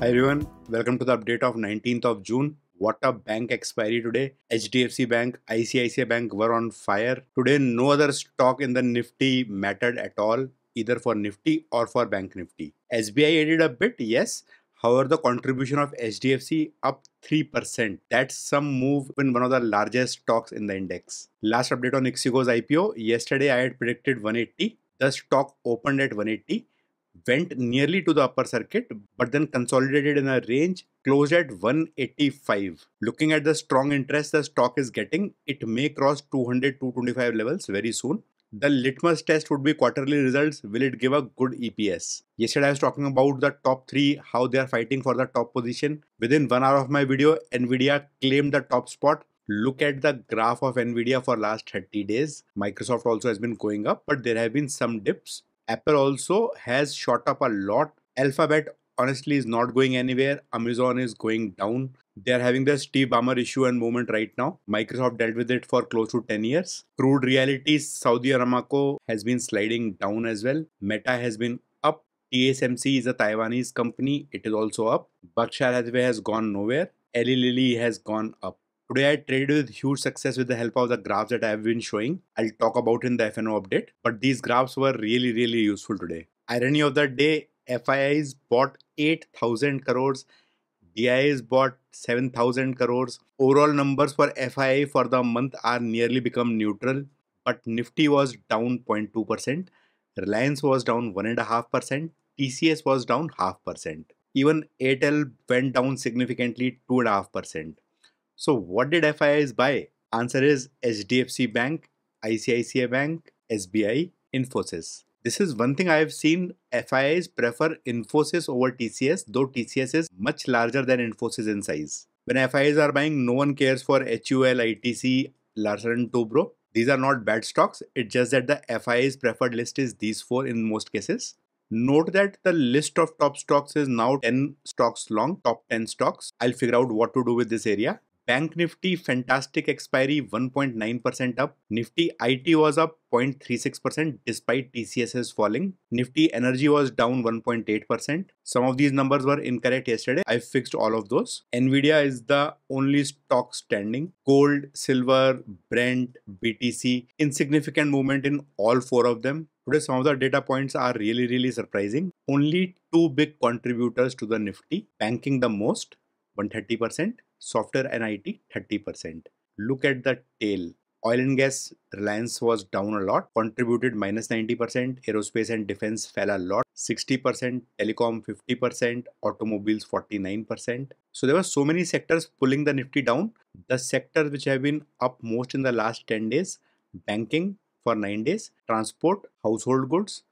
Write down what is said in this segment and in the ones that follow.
Hi everyone, welcome to the update of 19th of June. What a bank expiry today. HDFC Bank, ICICI Bank were on fire. Today no other stock in the Nifty mattered at all, either for Nifty or for Bank Nifty. SBI added a bit, yes. However, the contribution of HDFC up 3%. That's some move in one of the largest stocks in the index. Last update on Ixigo's IPO. Yesterday I had predicted 180. The stock opened at 180 went nearly to the upper circuit but then consolidated in a range closed at 185. Looking at the strong interest the stock is getting, it may cross 200 225 levels very soon. The litmus test would be quarterly results. Will it give a good EPS? Yesterday I was talking about the top 3, how they are fighting for the top position. Within 1 hour of my video, Nvidia claimed the top spot look at the graph of nvidia for last 30 days microsoft also has been going up but there have been some dips Apple also has shot up a lot. Alphabet honestly is not going anywhere. Amazon is going down. They're having the Steve Ballmer issue and moment right now. Microsoft dealt with it for close to 10 years. Crude reality, Saudi Aramco has been sliding down as well. Meta has been up. TSMC is a Taiwanese company. It is also up. Berkshire Hathaway has gone nowhere. Eli Lilly has gone up. Today I traded with huge success with the help of the graphs that I have been showing. I'll talk about in the FNO update, but these graphs were really really useful today. Irony of the day, FIIs bought 8000 crores, DIIs bought 7000 crores. Overall numbers for FII for the month are nearly become neutral, but Nifty was down 0.2%, Reliance was down 1.5%, TCS was down half percent. Even Airtel went down significantly 2.5%. So what did FIIs buy? Answer is HDFC Bank, ICICI Bank, SBI, Infosys. This is one thing I have seen FIIs prefer Infosys over TCS, though TCS is much larger than Infosys in size. When FIIs are buying, no one cares for HUL, ITC, Larsen & Toubro. These are not bad stocks, it's just that the FII's preferred list is these four in most cases. Note that the list of top stocks is now 10 stocks long, top 10 stocks. I'll figure out what to do with this area. Bank Nifty, fantastic expiry, 1.9% up. Nifty IT was up 0.36% despite TCSs falling. Nifty Energy was down 1.8%. Some of these numbers were incorrect yesterday. I fixed all of those. Nvidia is the only stock standing. Gold, silver, Brent, BTC, insignificant movement in all four of them. Today, some of the data points are really, really surprising. Only two big contributors to the Nifty, banking the most, 130% software and IT 30%. Look at the tail. Oil and gas reliance was down a lot, contributed minus 90%, aerospace and defense fell a lot, 60%, telecom 50%, automobiles 49%. So there were so many sectors pulling the Nifty down. The sectors which have been up most in the last 10 days, banking for 9 days, transport, household goods,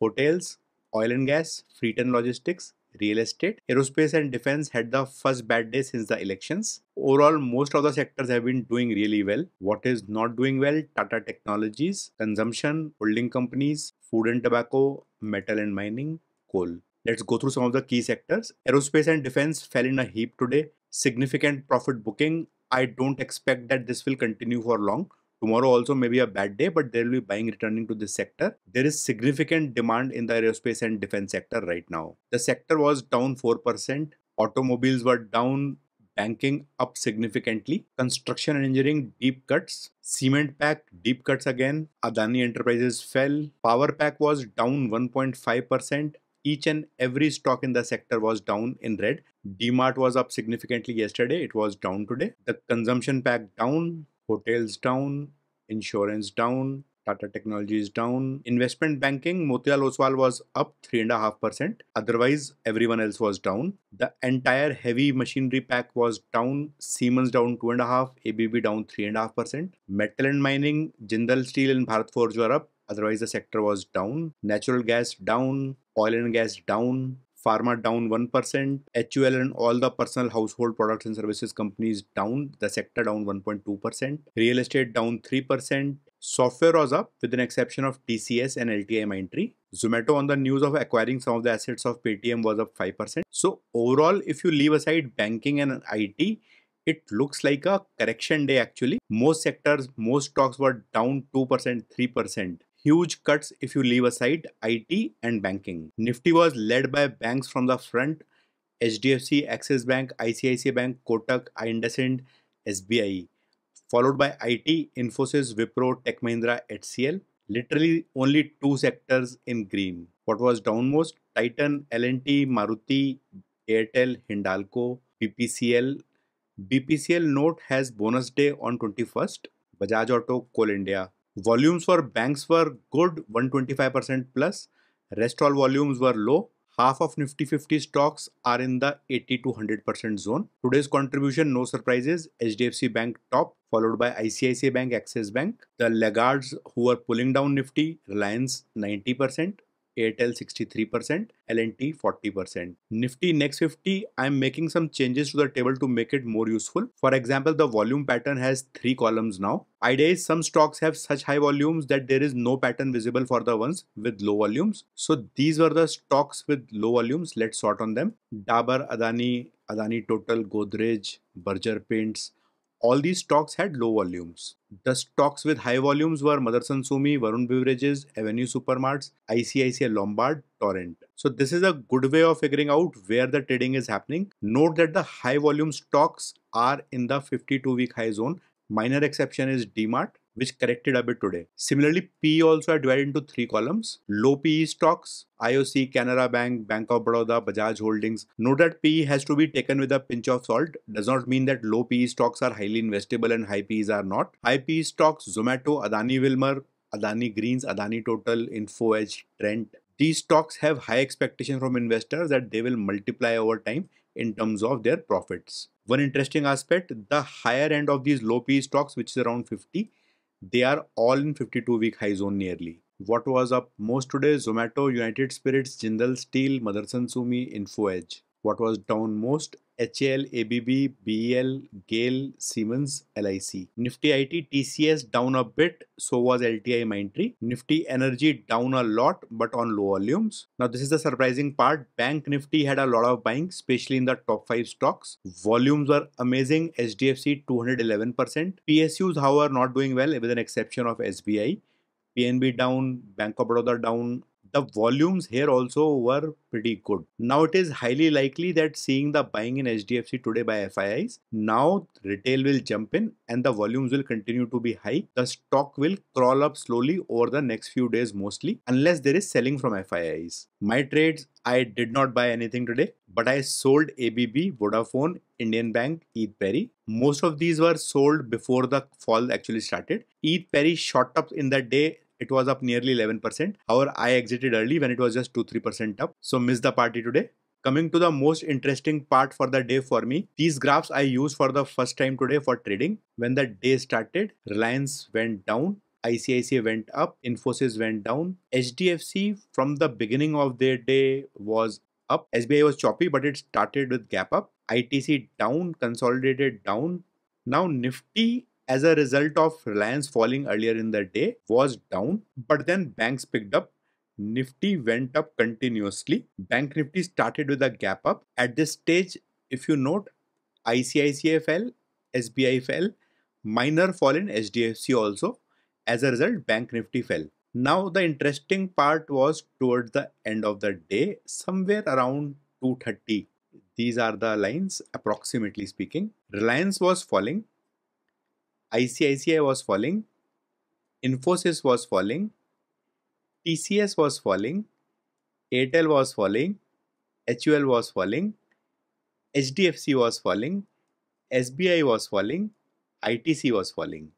hotels, oil and gas, freight and logistics, real estate. Aerospace and defense had the first bad day since the elections. Overall, most of the sectors have been doing really well. What is not doing well? Tata Technologies, consumption, holding companies, food and tobacco, metal and mining, coal. Let's go through some of the key sectors. Aerospace and defense fell in a heap today. Significant profit booking. I don't expect that this will continue for long. Tomorrow also may be a bad day, but there will be buying returning to this sector. There is significant demand in the aerospace and defense sector right now. The sector was down 4%. Automobiles were down banking up significantly, construction and engineering deep cuts, cement pack deep cuts again, Adani Enterprises fell, power pack was down 1.5%. Each and every stock in the sector was down in red. DMART was up significantly yesterday, it was down today. The consumption pack down, hotels down, insurance down, Tata Technologies down. Investment banking, Motilal Oswal was up 3.5%. Otherwise, everyone else was down. The entire heavy machinery pack was down. Siemens down 2.5%, ABB down 3.5%. Metal and mining, Jindal Steel and Bharat Forge were up. Otherwise, the sector was down. Natural gas down. Oil and gas down pharma down 1%, HUL and all the personal household products and services companies down, the sector down 1.2%, real estate down 3%, Software was up with an exception of TCS and LTI Mindtree. Zomato on the news of acquiring some of the assets of Paytm was up 5%. So overall, if you leave aside banking and IT, it looks like a correction day actually. Most sectors, most stocks were down 2%, 3%. Huge cuts if you leave aside IT and banking. Nifty was led by banks from the front HDFC, Axis Bank, ICICI Bank, Kotak, IndusInd, SBI, followed by IT, Infosys, Wipro, Tech Mahindra, HCL. Literally only two sectors in green. What was downmost? Titan, LNT, Maruti, Airtel, Hindalco, BPCL. BPCL note has bonus day on 21st. Bajaj Auto, Coal India. Volumes for banks were good, 125% plus. Rest all volumes were low. Half of Nifty 50 stocks are in the 80 to 100% zone. Today's contribution, no surprises, HDFC Bank top, followed by ICICI Bank, Access Bank. The laggards who are pulling down Nifty, Reliance 90%, Airtel 63%, LNT 40%. Nifty next 50, I'm making some changes to the table to make it more useful. For example, the volume pattern has three columns now. Idea is some stocks have such high volumes that there is no pattern visible for the ones with low volumes. So these were the stocks with low volumes. Let's sort on them. Dabur, Adani, Adani Total, Godrej, Berger Paints, all these stocks had low volumes. The stocks with high volumes were Motherson Sumi, Varun Beverages, Avenue Supermarts, ICICI Lombard, Torrent. So this is a good way of figuring out where the trading is happening. Note that the high volume stocks are in the 52 week high zone. Minor exception is DMART which corrected a bit today. Similarly, P also are divided into three columns. Low PE stocks, IOC, Canara Bank, Bank of Baroda, Bajaj Holdings. Note that PE has to be taken with a pinch of salt. Does not mean that low PE stocks are highly investable and high PEs are not. High PE stocks, Zomato, Adani Wilmar, Adani Greens, Adani Total, InfoEdge, Trent. These stocks have high expectations from investors that they will multiply over time in terms of their profits. One interesting aspect, the higher end of these low PE stocks, which is around 50, they are all in 52 week high zone nearly. What was up most today? Zomato, United Spirits, Jindal Steel, Motherson Sumi, InfoEdge what was down most? HAL, ABB, BEL, Gale, Siemens, LIC. Nifty IT, TCS down a bit, so was LTI Mindtree. Nifty Energy down a lot, but on low volumes. Now, this is the surprising part. Bank Nifty had a lot of buying, especially in the top 5 stocks. Volumes were amazing. HDFC 211%. PSUs, however, not doing well, with an exception of SBI. PNB down, Bank of Baroda down, the volumes here also were pretty good. Now it is highly likely that seeing the buying in HDFC today by FIIs, now retail will jump in and the volumes will continue to be high. The stock will crawl up slowly over the next few days mostly unless there is selling from FIIs. My trades, I did not buy anything today, but I sold ABB, Vodafone, Indian Bank, ETH Perry. Most of these were sold before the fall actually started. ETH Perry shot up in the day it was up nearly 11%. However, I exited early when it was just 2-3% up. So missed the party today. Coming to the most interesting part for the day for me, these graphs I used for the first time today for trading. When the day started, Reliance went down, ICICI went up, Infosys went down, HDFC from the beginning of their day was up. SBI was choppy, but it started with gap up. ITC down, consolidated down. Now Nifty as a result of Reliance falling earlier in the day was down, but then banks picked up. Nifty went up continuously. Bank Nifty started with a gap up. At this stage, if you note, ICICI fell, SBI fell, minor fall in HDFC also. As a result, Bank Nifty fell. Now the interesting part was towards the end of the day, somewhere around 230. These are the lines approximately speaking. Reliance was falling ICICI was falling, Infosys was falling, TCS was falling, Airtel was falling, HUL was falling, HDFC was falling, SBI was falling, ITC was falling.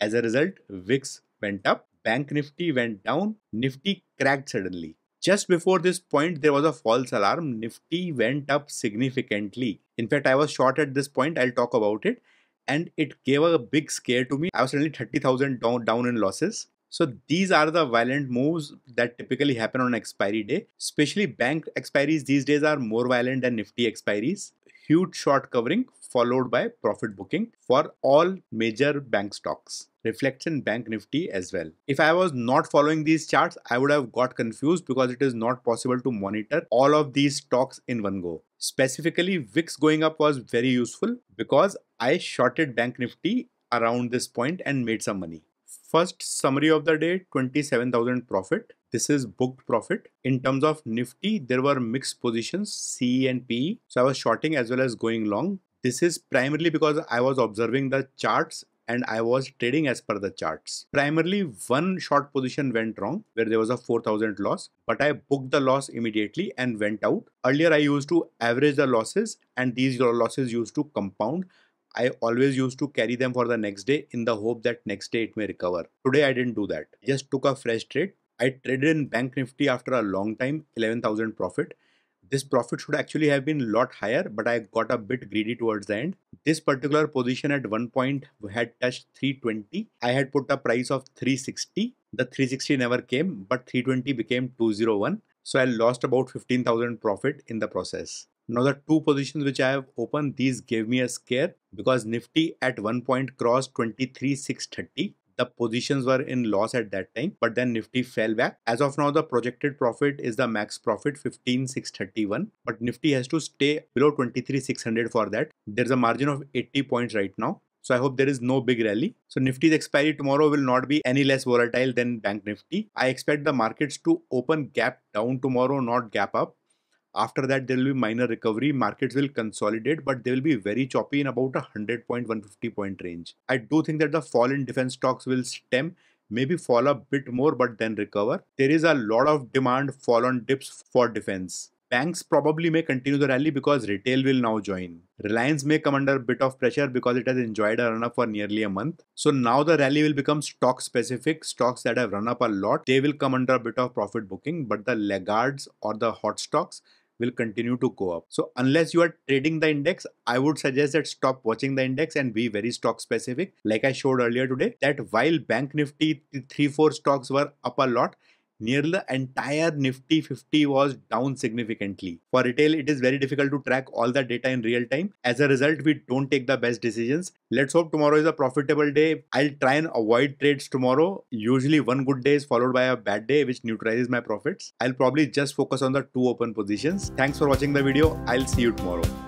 As a result, VIX went up, Bank Nifty went down, Nifty cracked suddenly. Just before this point, there was a false alarm. Nifty went up significantly. In fact, I was short at this point. I'll talk about it and it gave a big scare to me. I was suddenly 30,000 down, down in losses. So these are the violent moves that typically happen on expiry day. Especially bank expiries these days are more violent than Nifty expiries. Huge short covering followed by profit booking for all major bank stocks reflection bank nifty as well if i was not following these charts i would have got confused because it is not possible to monitor all of these stocks in one go specifically vix going up was very useful because i shorted bank nifty around this point and made some money first summary of the day 27000 profit this is booked profit in terms of nifty there were mixed positions ce and pe so i was shorting as well as going long this is primarily because I was observing the charts and I was trading as per the charts. Primarily, one short position went wrong where there was a 4000 loss, but I booked the loss immediately and went out. Earlier, I used to average the losses, and these losses used to compound. I always used to carry them for the next day in the hope that next day it may recover. Today, I didn't do that. Just took a fresh trade. I traded in Bank Nifty after a long time, 11,000 profit this profit should actually have been a lot higher, but I got a bit greedy towards the end. This particular position at one point had touched 320. I had put a price of 360. The 360 never came, but 320 became 201. So I lost about 15,000 profit in the process. Now the two positions which I have opened, these gave me a scare because Nifty at one point crossed 23,630 the positions were in loss at that time, but then Nifty fell back. As of now, the projected profit is the max profit 15,631, but Nifty has to stay below 23,600 for that. There's a margin of 80 points right now. So I hope there is no big rally. So Nifty's expiry tomorrow will not be any less volatile than Bank Nifty. I expect the markets to open gap down tomorrow, not gap up. After that, there will be minor recovery. Markets will consolidate, but they will be very choppy in about a 100 point, 150 point range. I do think that the fall in defense stocks will stem, maybe fall a bit more, but then recover. There is a lot of demand fall on dips for defense. Banks probably may continue the rally because retail will now join. Reliance may come under a bit of pressure because it has enjoyed a run up for nearly a month. So now the rally will become stock specific. Stocks that have run up a lot, they will come under a bit of profit booking, but the laggards or the hot stocks will continue to go up. So unless you are trading the index, I would suggest that stop watching the index and be very stock specific. Like I showed earlier today that while Bank Nifty three, four stocks were up a lot, nearly the entire Nifty 50 was down significantly. For retail, it is very difficult to track all the data in real time. As a result, we don't take the best decisions. Let's hope tomorrow is a profitable day. I'll try and avoid trades tomorrow. Usually, one good day is followed by a bad day, which neutralizes my profits. I'll probably just focus on the two open positions. Thanks for watching the video. I'll see you tomorrow.